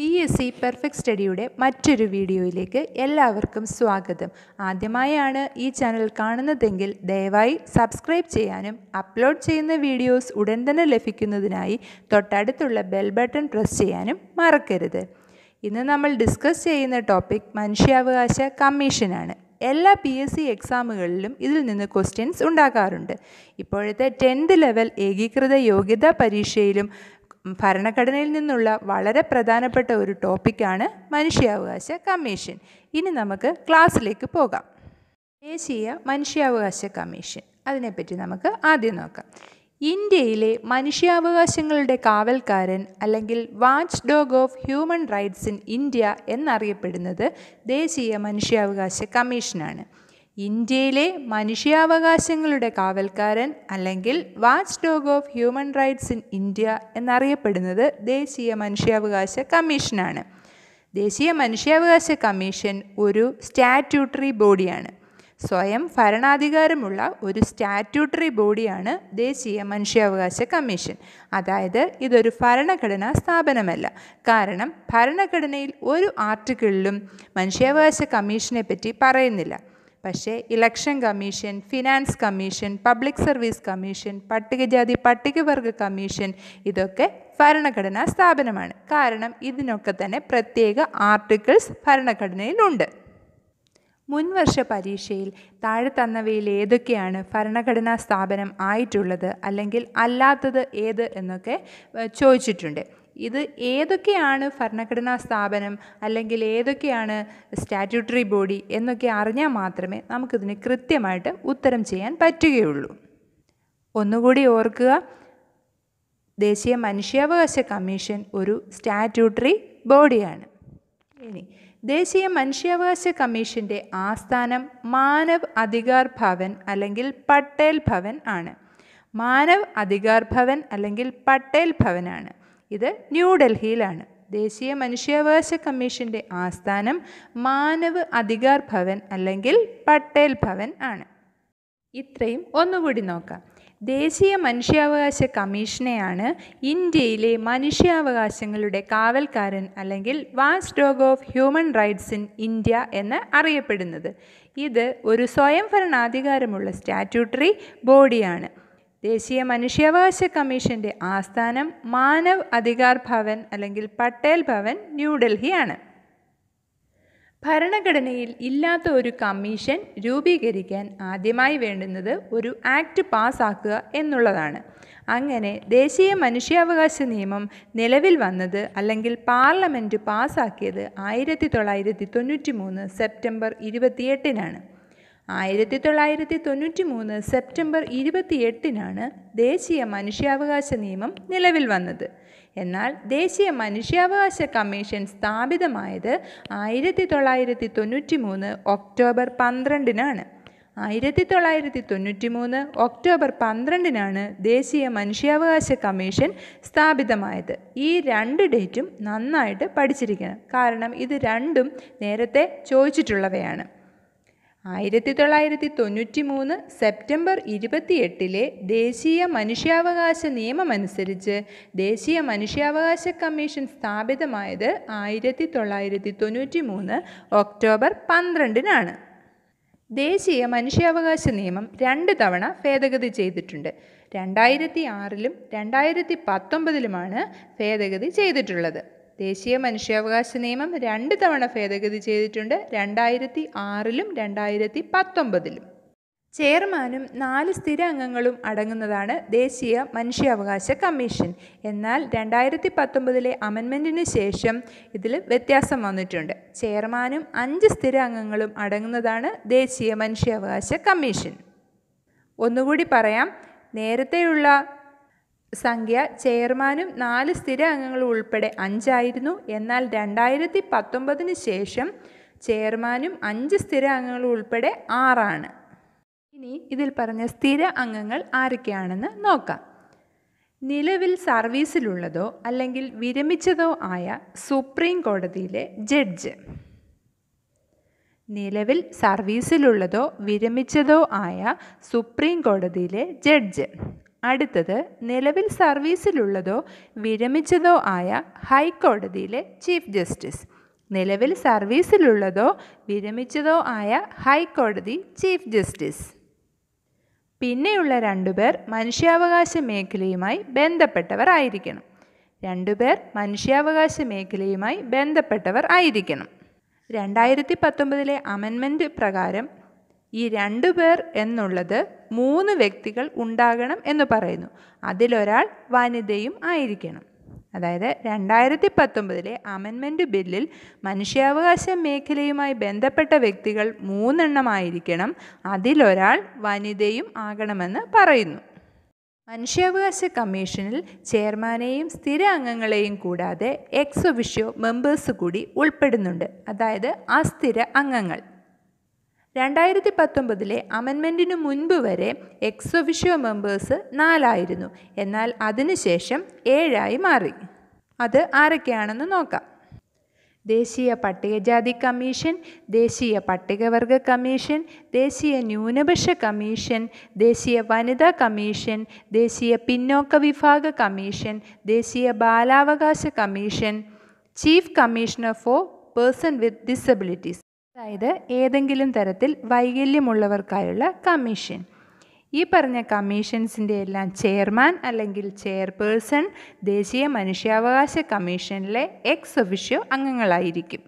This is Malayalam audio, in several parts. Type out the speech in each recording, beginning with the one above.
പി എസ് സി പെർഫെക്റ്റ് സ്റ്റഡിയുടെ മറ്റൊരു വീഡിയോയിലേക്ക് എല്ലാവർക്കും സ്വാഗതം ആദ്യമായാണ് ഈ ചാനൽ കാണുന്നതെങ്കിൽ ദയവായി സബ്സ്ക്രൈബ് ചെയ്യാനും അപ്ലോഡ് ചെയ്യുന്ന വീഡിയോസ് ഉടൻ തന്നെ ലഭിക്കുന്നതിനായി തൊട്ടടുത്തുള്ള ബെൽ ബട്ടൺ പ്രസ് ചെയ്യാനും മറക്കരുത് ഇന്ന് നമ്മൾ ഡിസ്കസ് ചെയ്യുന്ന ടോപ്പിക് മനുഷ്യാവകാശ കമ്മീഷനാണ് എല്ലാ പി എസ് സി എക്സാമുകളിലും ഇതിൽ നിന്ന് ക്വസ്റ്റ്യൻസ് ഉണ്ടാകാറുണ്ട് ഇപ്പോഴത്തെ ടെൻത്ത് ലെവൽ ഏകീകൃത യോഗ്യതാ പരീക്ഷയിലും ഭരണഘടനയിൽ നിന്നുള്ള വളരെ പ്രധാനപ്പെട്ട ഒരു ടോപ്പിക്കാണ് മനുഷ്യാവകാശ കമ്മീഷൻ ഇനി നമുക്ക് ക്ലാസ്സിലേക്ക് പോകാം ദേശീയ മനുഷ്യാവകാശ കമ്മീഷൻ അതിനെപ്പറ്റി നമുക്ക് ആദ്യം നോക്കാം ഇന്ത്യയിലെ മനുഷ്യാവകാശങ്ങളുടെ കാവൽക്കാരൻ അല്ലെങ്കിൽ watchdog of human rights in India എന്നറിയപ്പെടുന്നത് ദേശീയ മനുഷ്യാവകാശ കമ്മീഷനാണ് ഇന്ത്യയിലെ മനുഷ്യാവകാശങ്ങളുടെ കാവൽക്കാരൻ അല്ലെങ്കിൽ watchdog of human rights in India എന്നറിയപ്പെടുന്നത് ദേശീയ മനുഷ്യാവകാശ കമ്മീഷനാണ് ദേശീയ മനുഷ്യാവകാശ കമ്മീഷൻ ഒരു സ്റ്റാറ്റ്യൂട്ടറി ബോഡിയാണ് സ്വയം ഭരണാധികാരമുള്ള ഒരു സ്റ്റാറ്റ്യൂട്ടറി ബോഡിയാണ് ദേശീയ മനുഷ്യാവകാശ കമ്മീഷൻ അതായത് ഇതൊരു ഭരണഘടനാ സ്ഥാപനമല്ല കാരണം ഭരണഘടനയിൽ ഒരു ആർട്ടിക്കിളിലും മനുഷ്യാവകാശ കമ്മീഷനെ പറ്റി പറയുന്നില്ല പക്ഷേ election commission finance commission public service commission പട്ടികജാതി പട്ടികവർഗ കമ്മീഷൻ ഇതൊക്കെ ഭരണഘടനാ സ്ഥാപനമാണ് കാരണം ഇതിനൊക്കെ തന്നെ പ്രത്യേക ആർട്ടിക്കിൾസ് ഭരണഘടനയിലുണ്ട് മുൻവർഷ പരീക്ഷയിൽ താഴെ തന്നവയിൽ ഏതൊക്കെയാണ് ഭരണഘടനാ സ്ഥാപനം ആയിട്ടുള്ളത് അല്ലെങ്കിൽ അല്ലാത്തത് ഏത് എന്നൊക്കെ ചോദിച്ചിട്ടുണ്ട് ഇത് ഏതൊക്കെയാണ് ഭരണഘടനാ സ്ഥാപനം അല്ലെങ്കിൽ ഏതൊക്കെയാണ് സ്റ്റാറ്റ്യൂട്ടറി ബോഡി എന്നൊക്കെ അറിഞ്ഞാൽ മാത്രമേ നമുക്കിതിന് കൃത്യമായിട്ട് ഉത്തരം ചെയ്യാൻ പറ്റുകയുള്ളൂ ഒന്നുകൂടി ഓർക്കുക ദേശീയ മനുഷ്യാവകാശ കമ്മീഷൻ ഒരു സ്റ്റാറ്റ്യൂട്ടറി ബോഡിയാണ് ഇനി ദേശീയ മനുഷ്യാവകാശ കമ്മീഷൻ്റെ ആസ്ഥാനം മാനവ് അധികാർ ഭവൻ അല്ലെങ്കിൽ പട്ടേൽ ഭവൻ ആണ് മാനവ് അധികാർ ഭവൻ അല്ലെങ്കിൽ പട്ടേൽ ഭവനാണ് ഇത് ന്യൂഡൽഹിയിലാണ് ദേശീയ മനുഷ്യാവകാശ കമ്മീഷൻ്റെ ആസ്ഥാനം മാനവ് അധികാർ ഭവൻ അല്ലെങ്കിൽ പട്ടേൽ ഭവൻ ആണ് ഇത്രയും ഒന്നുകൂടി നോക്കാം ദേശീയ മനുഷ്യാവകാശ കമ്മീഷനെയാണ് ഇന്ത്യയിലെ മനുഷ്യാവകാശങ്ങളുടെ കാവൽക്കാരൻ അല്ലെങ്കിൽ watchdog of human rights in India എന്ന് അറിയപ്പെടുന്നത് ഇത് ഒരു സ്വയംഭരണാധികാരമുള്ള സ്റ്റാറ്റ്യൂട്ടറി ബോഡിയാണ് ദേശീയ മനുഷ്യാവകാശ കമ്മീഷൻ്റെ ആസ്ഥാനം മാനവ് അധികാർ ഭവൻ അല്ലെങ്കിൽ പട്ടേൽ ഭവൻ ന്യൂഡൽഹിയാണ് ഭരണഘടനയിൽ ഇല്ലാത്ത ഒരു കമ്മീഷൻ രൂപീകരിക്കാൻ ആദ്യമായി വേണ്ടുന്നത് ഒരു ആക്ട് പാസ്സാക്കുക എന്നുള്ളതാണ് അങ്ങനെ ദേശീയ മനുഷ്യാവകാശ നിയമം നിലവിൽ വന്നത് അല്ലെങ്കിൽ പാർലമെൻറ്റ് പാസ്സാക്കിയത് ആയിരത്തി തൊള്ളായിരത്തി തൊണ്ണൂറ്റി മൂന്ന് സെപ്റ്റംബർ ഇരുപത്തിയെട്ടിനാണ് ആയിരത്തി തൊള്ളായിരത്തി തൊണ്ണൂറ്റി മൂന്ന് സെപ്റ്റംബർ ഇരുപത്തിയെട്ടിനാണ് ദേശീയ മനുഷ്യാവകാശ നിയമം നിലവിൽ വന്നത് എന്നാൽ ദേശീയ മനുഷ്യാവകാശ കമ്മീഷൻ സ്ഥാപിതമായത് ആയിരത്തി തൊള്ളായിരത്തി തൊണ്ണൂറ്റി മൂന്ന് ഒക്ടോബർ പന്ത്രണ്ടിനാണ് ആയിരത്തി തൊള്ളായിരത്തി തൊണ്ണൂറ്റി മൂന്ന് ഒക്ടോബർ പന്ത്രണ്ടിനാണ് ദേശീയ മനുഷ്യാവകാശ കമ്മീഷൻ സ്ഥാപിതമായത് ഈ രണ്ട് ഡേറ്റും നന്നായിട്ട് പഠിച്ചിരിക്കണം കാരണം ഇത് രണ്ടും നേരത്തെ ചോദിച്ചിട്ടുള്ളവയാണ് ആയിരത്തി തൊള്ളായിരത്തി തൊണ്ണൂറ്റി മൂന്ന് സെപ്റ്റംബർ ഇരുപത്തിയെട്ടിലെ ദേശീയ മനുഷ്യാവകാശ നിയമമനുസരിച്ച് ദേശീയ മനുഷ്യാവകാശ കമ്മീഷൻ സ്ഥാപിതമായത് ആയിരത്തി തൊള്ളായിരത്തി തൊണ്ണൂറ്റി മൂന്ന് ഒക്ടോബർ പന്ത്രണ്ടിനാണ് ദേശീയ മനുഷ്യാവകാശ നിയമം രണ്ട് തവണ ഭേദഗതി ചെയ്തിട്ടുണ്ട് രണ്ടായിരത്തി ആറിലും രണ്ടായിരത്തി പത്തൊമ്പതിലുമാണ് ഭേദഗതി ചെയ്തിട്ടുള്ളത് ദേശീയ മനുഷ്യാവകാശ നിയമം രണ്ട് തവണ ഭേദഗതി ചെയ്തിട്ടുണ്ട് രണ്ടായിരത്തി ആറിലും രണ്ടായിരത്തി പത്തൊമ്പതിലും ചെയർമാനും നാല് സ്ഥിര അംഗങ്ങളും അടങ്ങുന്നതാണ് ദേശീയ മനുഷ്യാവകാശ കമ്മീഷൻ എന്നാൽ രണ്ടായിരത്തി പത്തൊമ്പതിലെ അമെൻമെൻറ്റിന് ശേഷം ഇതിൽ വ്യത്യാസം വന്നിട്ടുണ്ട് ചെയർമാനും അഞ്ച് സ്ഥിര അംഗങ്ങളും അടങ്ങുന്നതാണ് ദേശീയ മനുഷ്യാവകാശ കമ്മീഷൻ ഒന്നുകൂടി പറയാം നേരത്തെയുള്ള സംഖ്യ ചെയർമാനും നാല് സ്ഥിര അംഗങ്ങളും ഉൾപ്പെടെ അഞ്ചായിരുന്നു എന്നാൽ രണ്ടായിരത്തി പത്തൊമ്പതിന് ശേഷം ചെയർമാനും അഞ്ച് സ്ഥിര അംഗങ്ങളും ഉൾപ്പെടെ ആറാണ് ഇനി ഇതിൽ പറഞ്ഞ സ്ഥിര അംഗങ്ങൾ ആരൊക്കെയാണെന്ന് നോക്കാം നിലവിൽ സർവീസിലുള്ളതോ അല്ലെങ്കിൽ വിരമിച്ചതോ ആയ സുപ്രീം കോടതിയിലെ ജഡ്ജ് നിലവിൽ സർവീസിലുള്ളതോ വിരമിച്ചതോ ആയ സുപ്രീം കോടതിയിലെ ജഡ്ജ് അടുത്തത് നിലവിൽ സർവീസിലുള്ളതോ വിരമിച്ചതോ ആയ ഹൈക്കോടതിയിലെ ചീഫ് ജസ്റ്റിസ് നിലവിൽ സർവീസിലുള്ളതോ വിരമിച്ചതോ ആയ ഹൈക്കോടതി ചീഫ് ജസ്റ്റിസ് പിന്നെയുള്ള രണ്ടുപേർ മനുഷ്യാവകാശ മേഖലയുമായി ബന്ധപ്പെട്ടവർ ആയിരിക്കണം രണ്ടുപേർ മനുഷ്യാവകാശ മേഖലയുമായി ബന്ധപ്പെട്ടവർ ആയിരിക്കണം രണ്ടായിരത്തി പത്തൊമ്പതിലെ അമെൻമെൻറ്റ് പ്രകാരം ഈ രണ്ടു പേർ എന്നുള്ളത് മൂന്ന് വ്യക്തികൾ ഉണ്ടാകണം എന്ന് പറയുന്നു അതിലൊരാൾ വനിതയും ആയിരിക്കണം അതായത് രണ്ടായിരത്തി പത്തൊമ്പതിലെ അമെൻമെൻറ്റ് ബില്ലിൽ മനുഷ്യാവകാശ മേഖലയുമായി ബന്ധപ്പെട്ട വ്യക്തികൾ മൂന്നെണ്ണമായിരിക്കണം അതിലൊരാൾ വനിതയും ആകണമെന്ന് പറയുന്നു മനുഷ്യാവകാശ കമ്മീഷനിൽ ചെയർമാനെയും സ്ഥിര അംഗങ്ങളെയും കൂടാതെ എക്സ് ഒഫിഷ്യോ മെമ്പേഴ്സ് കൂടി ഉൾപ്പെടുന്നുണ്ട് അതായത് അസ്ഥിര അംഗങ്ങൾ രണ്ടായിരത്തി പത്തൊമ്പതിലെ അമെൻമെൻറ്റിനു മുൻപ് വരെ എക്സൊഫിഷ്യോ മെമ്പേഴ്സ് നാലായിരുന്നു എന്നാൽ അതിനുശേഷം ഏഴായി മാറി അത് ആരൊക്കെയാണെന്ന് നോക്കാം ദേശീയ പട്ടികജാതി കമ്മീഷൻ ദേശീയ പട്ടികവർഗ കമ്മീഷൻ ദേശീയ ന്യൂനപക്ഷ കമ്മീഷൻ ദേശീയ വനിതാ കമ്മീഷൻ ദേശീയ പിന്നോക്ക വിഭാഗ കമ്മീഷൻ ദേശീയ ബാലാവകാശ commission chief commissioner for person with disabilities അതായത് ഏതെങ്കിലും തരത്തിൽ വൈകല്യമുള്ളവർക്കായുള്ള കമ്മീഷൻ ഈ പറഞ്ഞ കമ്മീഷൻസിൻ്റെ എല്ലാം ചെയർമാൻ അല്ലെങ്കിൽ ചെയർപേഴ്സൺ ദേശീയ മനുഷ്യാവകാശ കമ്മീഷനിലെ എക്സ് ഒഫിഷ്യോ അംഗങ്ങളായിരിക്കും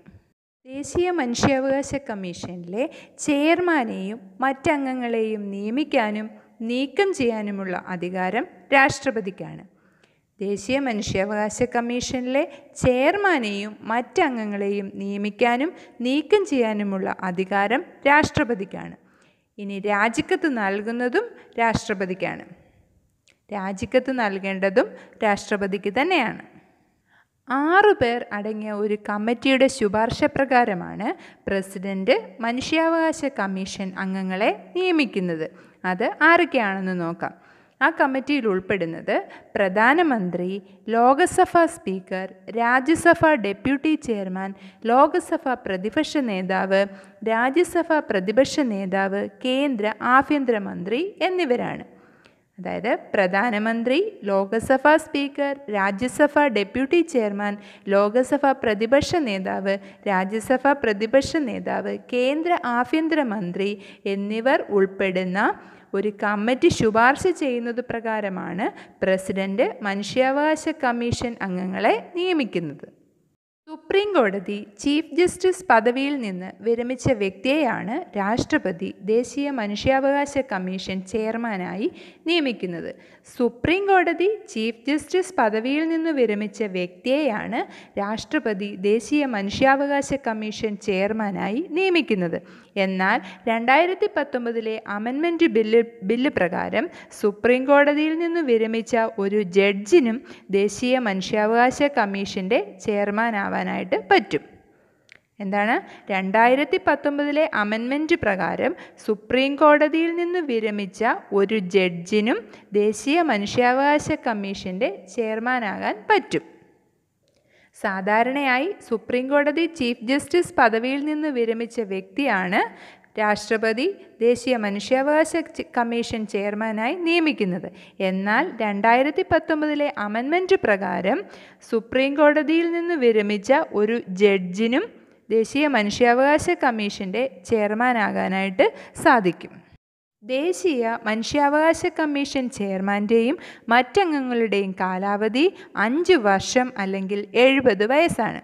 ദേശീയ മനുഷ്യാവകാശ കമ്മീഷനിലെ ചെയർമാനെയും മറ്റംഗങ്ങളെയും നിയമിക്കാനും നീക്കം ചെയ്യാനുമുള്ള അധികാരം രാഷ്ട്രപതിക്കാണ് ദേശീയ മനുഷ്യാവകാശ കമ്മീഷനിലെ ചെയർമാനെയും മറ്റംഗങ്ങളെയും നിയമിക്കാനും നീക്കം ചെയ്യാനുമുള്ള അധികാരം രാഷ്ട്രപതിക്കാണ് ഇനി രാജിക്കത്ത് നൽകുന്നതും രാഷ്ട്രപതിക്കാണ് രാജിക്കത്ത് നൽകേണ്ടതും രാഷ്ട്രപതിക്ക് തന്നെയാണ് ആറു പേർ അടങ്ങിയ ഒരു കമ്മിറ്റിയുടെ ശുപാർശ പ്രകാരമാണ് പ്രസിഡന്റ് മനുഷ്യാവകാശ കമ്മീഷൻ അംഗങ്ങളെ നിയമിക്കുന്നത് അത് ആരൊക്കെയാണെന്ന് നോക്കാം ആ കമ്മിറ്റിയിൽ ഉൾപ്പെടുന്നത് പ്രധാനമന്ത്രി Lok Sabha speaker Rajya Sabha deputy chairman Lok Sabha പ്രതിപക്ഷ നേതാവ് രാജ്യസഭാ പ്രതിപക്ഷ നേതാവ് കേന്ദ്ര ആഭ്യന്തരമന്ത്രി എന്നിവരാണ് അതായത് പ്രധാനമന്ത്രി Lok Sabha speaker Rajya Sabha deputy chairman Lok Sabha പ്രതിപക്ഷ നേതാവ് രാജ്യസഭ പ്രതിപക്ഷ നേതാവ് കേന്ദ്ര ആഭ്യന്തരമന്ത്രി എന്നിവർ ഉൾപ്പെടുന്ന ഒരു കമ്മിറ്റി ശുപാർശ ചെയ്യുന്നത് പ്രകാരമാണ് പ്രസിഡൻ്റ് മനുഷ്യാവകാശ കമ്മീഷൻ അംഗങ്ങളെ നിയമിക്കുന്നത് സുപ്രീം കോടതി ചീഫ് ജസ്റ്റിസ് പദവിയിൽ നിന്ന് വിരമിച്ച വ്യക്തിയെയാണ് രാഷ്ട്രപതി ദേശീയ മനുഷ്യാവകാശ കമ്മീഷൻ ചെയർമാനായി നിയമിക്കുന്നത് സുപ്രീം കോടതി ചീഫ് ജസ്റ്റിസ് പദവിയിൽ നിന്ന് വിരമിച്ച വ്യക്തിയെയാണ് രാഷ്ട്രപതി ദേശീയ മനുഷ്യാവകാശ കമ്മീഷൻ ചെയർമാനായി നിയമിക്കുന്നത് എന്നാൽ രണ്ടായിരത്തി പത്തൊമ്പതിലെ അമെൻമെൻറ്റ് ബില്ല് ബില്ല് പ്രകാരം സുപ്രീം കോടതിയിൽ നിന്ന് വിരമിച്ച ഒരു ജഡ്ജിനും ദേശീയ മനുഷ്യാവകാശ കമ്മീഷൻ്റെ ചെയർമാനാവാനായിട്ട് പറ്റും എന്താണ് രണ്ടായിരത്തി പത്തൊമ്പതിലെ അമെൻമെൻറ്റ് പ്രകാരം സുപ്രീം കോടതിയിൽ നിന്ന് വിരമിച്ച ഒരു ജഡ്ജിനും ദേശീയ മനുഷ്യാവകാശ കമ്മീഷൻ്റെ ചെയർമാനാകാൻ പറ്റും സാധാരണയായി സുപ്രീം കോടതി ചീഫ് ജസ്റ്റിസ് പദവിയിൽ നിന്ന് വിരമിച്ച വ്യക്തിയാണ് രാഷ്ട്രപതി ദേശീയ മനുഷ്യാവകാശ കമ്മീഷൻ ചെയർമാനായി നിയമിക്കുന്നത് എന്നാൽ രണ്ടായിരത്തി പത്തൊമ്പതിലെ അമൻമെൻറ്റ് പ്രകാരം സുപ്രീം കോടതിയിൽ നിന്ന് വിരമിച്ച ഒരു ജഡ്ജിനും ദേശീയ മനുഷ്യാവകാശ കമ്മീഷൻ്റെ ചെയർമാനാകാനായിട്ട് സാധിക്കും ദേശീയ മനുഷ്യാവകാശ കമ്മീഷൻ ചെയർമാൻ്റെയും മറ്റംഗങ്ങളുടെയും കാലാവധി അഞ്ച് വർഷം അല്ലെങ്കിൽ എഴുപത് വയസ്സാണ്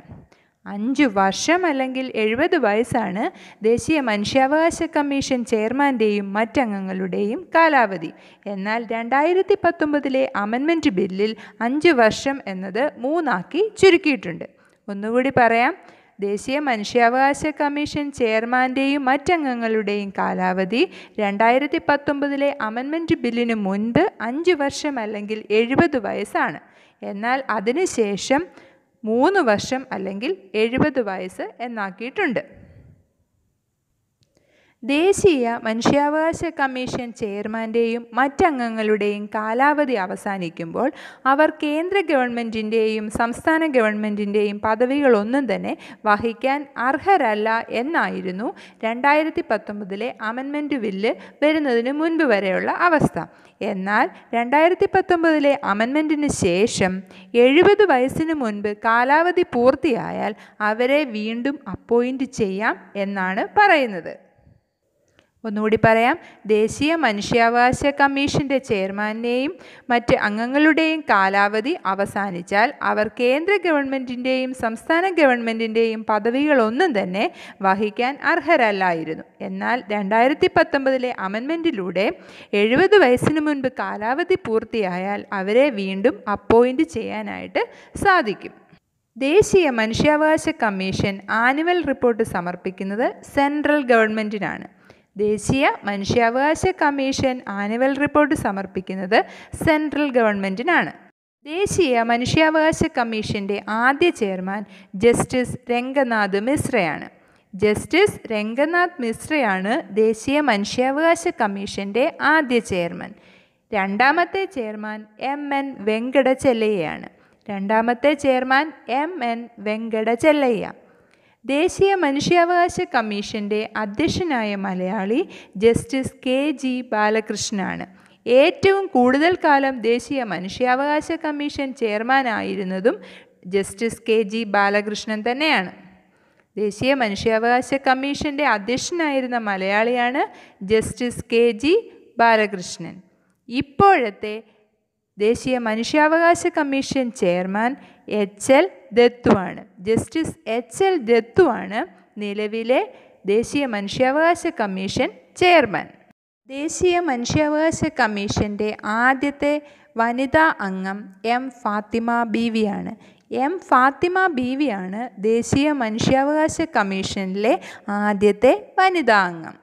അഞ്ച് വർഷം അല്ലെങ്കിൽ എഴുപത് വയസ്സാണ് ദേശീയ മനുഷ്യാവകാശ കമ്മീഷൻ ചെയർമാൻ്റെയും മറ്റംഗങ്ങളുടെയും കാലാവധി എന്നാൽ രണ്ടായിരത്തി പത്തൊമ്പതിലെ അമൻമെൻറ്റ് ബില്ലിൽ അഞ്ച് വർഷം എന്നത് മൂന്നാക്കി ചുരുക്കിയിട്ടുണ്ട് ഒന്നുകൂടി പറയാം ദേശീയ മനുഷ്യാവകാശ കമ്മീഷൻ ചെയർമാൻ്റെയും മറ്റംഗങ്ങളുടെയും കാലാവധി രണ്ടായിരത്തി പത്തൊമ്പതിലെ അമൻമെൻറ്റ് ബില്ലിന് മുൻപ് അഞ്ച് വർഷം അല്ലെങ്കിൽ എഴുപത് വയസ്സാണ് എന്നാൽ അതിനുശേഷം മൂന്ന് വർഷം അല്ലെങ്കിൽ എഴുപത് വയസ്സ് എന്നാക്കിയിട്ടുണ്ട് ദേശീയ മനുഷ്യാവകാശ കമ്മീഷൻ ചെയർമാൻ്റെയും മറ്റംഗങ്ങളുടെയും കാലാവധി അവസാനിക്കുമ്പോൾ അവർ കേന്ദ്ര ഗവൺമെൻറ്റിൻ്റെയും സംസ്ഥാന ഗവൺമെൻറ്റിൻ്റെയും പദവികളൊന്നും തന്നെ വഹിക്കാൻ അർഹരല്ല എന്നായിരുന്നു രണ്ടായിരത്തി പത്തൊമ്പതിലെ അമൻമെൻറ്റ് ബില്ല് വരുന്നതിന് മുൻപ് വരെയുള്ള അവസ്ഥ എന്നാൽ രണ്ടായിരത്തി പത്തൊമ്പതിലെ അമൻമെൻറ്റിന് ശേഷം എഴുപത് വയസ്സിന് മുൻപ് കാലാവധി പൂർത്തിയായാൽ അവരെ വീണ്ടും അപ്പോയിൻ്റ് ചെയ്യാം എന്നാണ് പറയുന്നത് ഒന്നുകൂടി പറയാം ദേശീയ മനുഷ്യാവകാശ കമ്മീഷൻ്റെ ചെയർമാനെയും മറ്റ് അംഗങ്ങളുടെയും കാലാവധി അവസാനിച്ചാൽ അവർ കേന്ദ്ര ഗവൺമെൻറ്റിൻ്റെയും സംസ്ഥാന ഗവൺമെൻറ്റിൻ്റെയും പദവികളൊന്നും തന്നെ വഹിക്കാൻ അർഹരല്ലായിരുന്നു എന്നാൽ രണ്ടായിരത്തി പത്തൊമ്പതിലെ അമൻമെൻറ്റിലൂടെ എഴുപത് വയസ്സിന് മുൻപ് കാലാവധി പൂർത്തിയായാൽ അവരെ വീണ്ടും അപ്പോയിൻ്റ് ചെയ്യാനായിട്ട് സാധിക്കും ദേശീയ മനുഷ്യാവകാശ കമ്മീഷൻ ആനുവൽ റിപ്പോർട്ട് സമർപ്പിക്കുന്നത് സെൻട്രൽ ഗവൺമെൻറ്റിനാണ് ദേശീയ മനുഷ്യാവകാശ കമ്മീഷൻ ആനുവൽ റിപ്പോർട്ട് സമർപ്പിക്കുന്നത് സെൻട്രൽ ഗവൺമെൻറ്റിനാണ് ദേശീയ മനുഷ്യാവകാശ കമ്മീഷൻ്റെ ആദ്യ ചെയർമാൻ ജസ്റ്റിസ് രംഗനാഥ് മിശ്രയാണ് ജസ്റ്റിസ് രംഗനാഥ് മിശ്രയാണ് ദേശീയ മനുഷ്യാവകാശ കമ്മീഷൻ്റെ ആദ്യ ചെയർമാൻ രണ്ടാമത്തെ ചെയർമാൻ എം എൻ വെങ്കടചെല്ലയ്യാണ് രണ്ടാമത്തെ ചെയർമാൻ എം എൻ വെങ്കടചെല്ലയ്യ ദേശീയ മനുഷ്യാവകാശ കമ്മീഷൻ്റെ അധ്യക്ഷനായ മലയാളി ജസ്റ്റിസ് കെ ജി ബാലകൃഷ്ണനാണ് ഏറ്റവും കൂടുതൽ കാലം ദേശീയ മനുഷ്യാവകാശ കമ്മീഷൻ ചെയർമാനായിരുന്നതും ജസ്റ്റിസ് കെ ജി ബാലകൃഷ്ണൻ തന്നെയാണ് ദേശീയ മനുഷ്യാവകാശ കമ്മീഷൻ്റെ അധ്യക്ഷനായിരുന്ന മലയാളിയാണ് ജസ്റ്റിസ് കെ ജി ബാലകൃഷ്ണൻ ഇപ്പോഴത്തെ ദേശീയ മനുഷ്യാവകാശ കമ്മീഷൻ ചെയർമാൻ എച്ച് എൽ ദത്തുവാണ് ജസ്റ്റിസ് എച്ച് എൽ ദത്തുവാണ് നിലവിലെ ദേശീയ മനുഷ്യാവകാശ കമ്മീഷൻ ചെയർമാൻ ദേശീയ മനുഷ്യാവകാശ കമ്മീഷൻ്റെ ആദ്യത്തെ വനിതാ അംഗം എം ഫാത്തിമ ആണ് എം ഫാത്തിമ ആണ് ദേശീയ മനുഷ്യാവകാശ കമ്മീഷനിലെ ആദ്യത്തെ വനിതാ അംഗം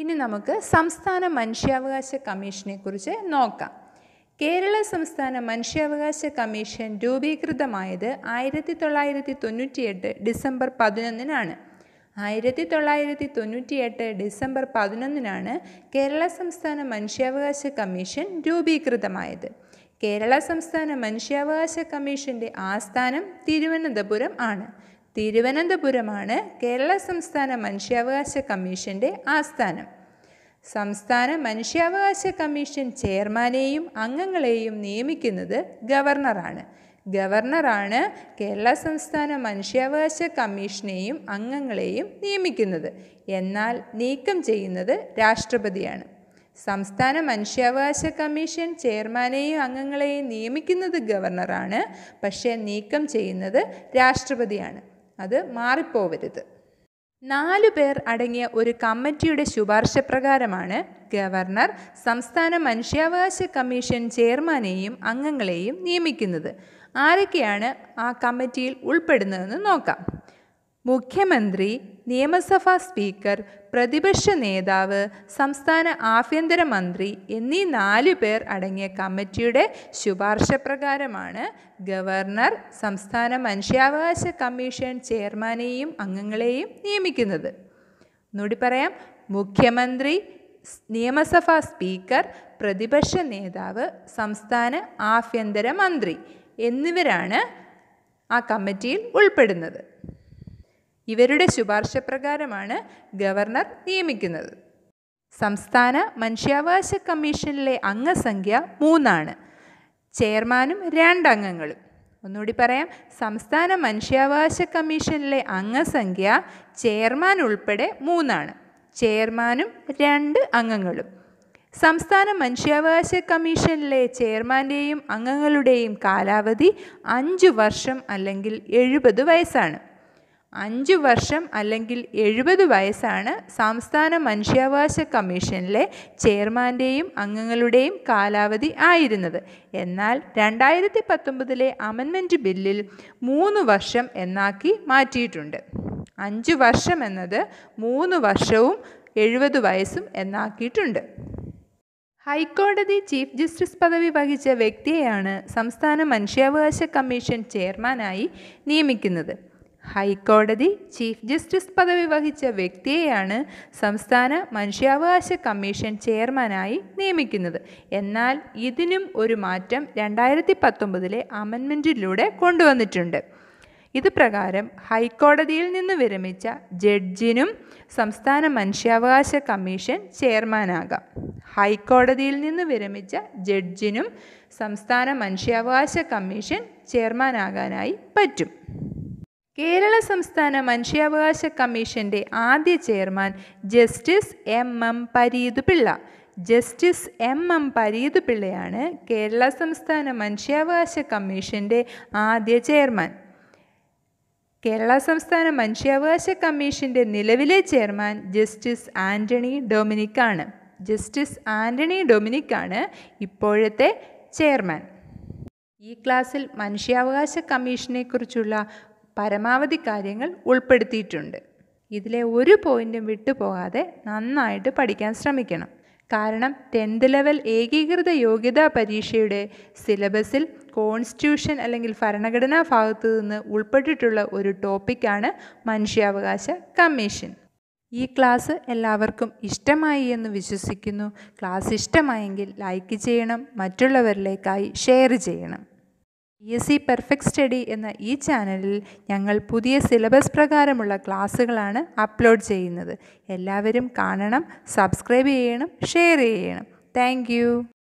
ഇനി നമുക്ക് സംസ്ഥാന മനുഷ്യാവകാശ കമ്മീഷനെ കുറിച്ച് നോക്കാം കേരള സംസ്ഥാന മനുഷ്യാവകാശ കമ്മീഷൻ രൂപീകൃതമായത് ആയിരത്തി തൊള്ളായിരത്തി തൊണ്ണൂറ്റിയെട്ട് ഡിസംബർ പതിനൊന്നിനാണ് ആയിരത്തി തൊള്ളായിരത്തി തൊണ്ണൂറ്റിയെട്ട് ഡിസംബർ പതിനൊന്നിനാണ് കേരള സംസ്ഥാന മനുഷ്യാവകാശ കമ്മീഷൻ രൂപീകൃതമായത് കേരള സംസ്ഥാന മനുഷ്യാവകാശ കമ്മീഷൻ്റെ ആസ്ഥാനം തിരുവനന്തപുരം ആണ് തിരുവനന്തപുരമാണ് കേരള സംസ്ഥാന മനുഷ്യാവകാശ കമ്മീഷൻ്റെ ആസ്ഥാനം സംസ്ഥാന മനുഷ്യാവകാശ കമ്മീഷൻ ചെയർമാനെയും അംഗങ്ങളെയും നിയമിക്കുന്നത് ഗവർണറാണ് ഗവർണറാണ് കേരള സംസ്ഥാന മനുഷ്യാവകാശ കമ്മീഷനെയും അംഗങ്ങളെയും നിയമിക്കുന്നത് എന്നാൽ നീക്കം ചെയ്യുന്നത് രാഷ്ട്രപതിയാണ് സംസ്ഥാന മനുഷ്യാവകാശ കമ്മീഷൻ ചെയർമാനെയും അംഗങ്ങളെയും നിയമിക്കുന്നത് ഗവർണറാണ് പക്ഷേ നീക്കം ചെയ്യുന്നത് രാഷ്ട്രപതിയാണ് അത് മാറിപ്പോവരുത് നാലു പേർ അടങ്ങിയ ഒരു കമ്മിറ്റിയുടെ ശുപാർശ പ്രകാരമാണ് ഗവർണർ സംസ്ഥാന മനുഷ്യാവകാശ കമ്മീഷൻ ചെയർമാനെയും അംഗങ്ങളെയും നിയമിക്കുന്നത് ആരൊക്കെയാണ് ആ കമ്മിറ്റിയിൽ ഉൾപ്പെടുന്നതെന്ന് നോക്കാം മുഖ്യമന്ത്രി നിയമസഭാ സ്പീക്കർ പ്രതിപക്ഷ നേതാവ് സംസ്ഥാന ആഭ്യന്തരമന്ത്രി എന്നീ നാലു പേർ അടങ്ങിയ കമ്മിറ്റിയുടെ ശുപാർശ പ്രകാരമാണ് ഗവർണർ സംസ്ഥാന മനുഷ്യാവകാശ കമ്മീഷൻ ചെയർമാനെയും അംഗങ്ങളെയും നിയമിക്കുന്നത് ഒന്നുകൂടി പറയാം മുഖ്യമന്ത്രി നിയമസഭാ സ്പീക്കർ പ്രതിപക്ഷ നേതാവ് സംസ്ഥാന ആഭ്യന്തരമന്ത്രി എന്നിവരാണ് ആ കമ്മിറ്റിയിൽ ഉൾപ്പെടുന്നത് ഇവരുടെ ശുപാർശ പ്രകാരമാണ് ഗവർണർ നിയമിക്കുന്നത് സംസ്ഥാന മനുഷ്യാവകാശ കമ്മീഷനിലെ അംഗസംഖ്യ മൂന്നാണ് ചെയർമാനും രണ്ട് അംഗങ്ങളും ഒന്നുകൂടി പറയാം സംസ്ഥാന മനുഷ്യാവകാശ കമ്മീഷനിലെ അംഗസംഖ്യ ചെയർമാൻ ഉൾപ്പെടെ മൂന്നാണ് ചെയർമാനും രണ്ട് അംഗങ്ങളും സംസ്ഥാന മനുഷ്യാവകാശ കമ്മീഷനിലെ ചെയർമാൻ്റെയും അംഗങ്ങളുടെയും കാലാവധി അഞ്ച് വർഷം അല്ലെങ്കിൽ എഴുപത് വയസ്സാണ് അഞ്ച് വർഷം അല്ലെങ്കിൽ എഴുപത് വയസ്സാണ് സംസ്ഥാന മനുഷ്യാവകാശ കമ്മീഷനിലെ ചെയർമാൻ്റെയും അംഗങ്ങളുടെയും കാലാവധി ആയിരുന്നത് എന്നാൽ രണ്ടായിരത്തി പത്തൊമ്പതിലെ അമൻമെൻറ്റ് ബില്ലിൽ മൂന്ന് വർഷം എന്നാക്കി മാറ്റിയിട്ടുണ്ട് അഞ്ച് വർഷം എന്നത് മൂന്ന് വർഷവും എഴുപത് വയസ്സും എന്നാക്കിയിട്ടുണ്ട് ഹൈക്കോടതി ചീഫ് ജസ്റ്റിസ് പദവി വഹിച്ച വ്യക്തിയെയാണ് സംസ്ഥാന മനുഷ്യാവകാശ കമ്മീഷൻ ചെയർമാനായി നിയമിക്കുന്നത് ഹൈക്കോടതി ചീഫ് ജസ്റ്റിസ് പദവി വഹിച്ച വ്യക്തിയെയാണ് സംസ്ഥാന മനുഷ്യാവകാശ കമ്മീഷൻ ചെയർമാനായി നിയമിക്കുന്നത് എന്നാൽ ഇതിനും ഒരു മാറ്റം രണ്ടായിരത്തി പത്തൊമ്പതിലെ അമെൻമെൻറ്റിലൂടെ കൊണ്ടുവന്നിട്ടുണ്ട് ഇത് പ്രകാരം ഹൈക്കോടതിയിൽ നിന്ന് വിരമിച്ച ജഡ്ജിനും സംസ്ഥാന മനുഷ്യാവകാശ കമ്മീഷൻ ചെയർമാനാകാം ഹൈക്കോടതിയിൽ നിന്ന് വിരമിച്ച ജഡ്ജിനും സംസ്ഥാന മനുഷ്യാവകാശ കമ്മീഷൻ ചെയർമാനാകാനായി പറ്റും കേരള സംസ്ഥാന മനുഷ്യാവകാശ കമ്മീഷന്റെ ആദ്യ chairman justice M M Pareethu Pillai justice M M പരീതു പിള്ളയാണ് കേരള സംസ്ഥാന മനുഷ്യാവകാശ കമ്മീഷന്റെ ആദ്യ ചെയർമാൻ കേരള സംസ്ഥാന മനുഷ്യാവകാശ കമ്മീഷന്റെ നിലവിലെ ചെയർമാൻ ജസ്റ്റിസ് ആന്റണി ആണ് ജസ്റ്റിസ് ആന്റണി ആണ് ഇപ്പോഴത്തെ ചെയർമാൻ ഈ ക്ലാസ്സിൽ മനുഷ്യാവകാശ കമ്മീഷനെക്കുറിച്ചുള്ള പരമാവധി കാര്യങ്ങൾ ഉൾപ്പെടുത്തിയിട്ടുണ്ട് ഇതിലെ ഒരു പോയിൻറ്റും വിട്ടുപോകാതെ നന്നായിട്ട് പഠിക്കാൻ ശ്രമിക്കണം കാരണം ടെൻത്ത് ലെവൽ ഏകീകൃത യോഗ്യതാ പരീക്ഷയുടെ സിലബസിൽ കോൺസ്റ്റിറ്റ്യൂഷൻ അല്ലെങ്കിൽ ഭരണഘടനാ ഭാഗത്തു നിന്ന് ഉൾപ്പെട്ടിട്ടുള്ള ഒരു ടോപ്പിക്കാണ് മനുഷ്യാവകാശ കമ്മീഷൻ ഈ ക്ലാസ് എല്ലാവർക്കും ഇഷ്ടമായി എന്ന് വിശ്വസിക്കുന്നു ക്ലാസ് ഇഷ്ടമായെങ്കിൽ ലൈക്ക് ചെയ്യണം മറ്റുള്ളവരിലേക്കായി ഷെയർ ചെയ്യണം P S C perfect study എന്ന ഈ ചാനലിൽ ഞങ്ങൾ പുതിയ സിലബസ് പ്രകാരമുള്ള ക്ലാസ്സുകളാണ് അപ്ലോഡ് ചെയ്യുന്നത് എല്ലാവരും കാണണം സബ്സ്ക്രൈബ് ചെയ്യണം ഷെയർ ചെയ്യണം താങ്ക്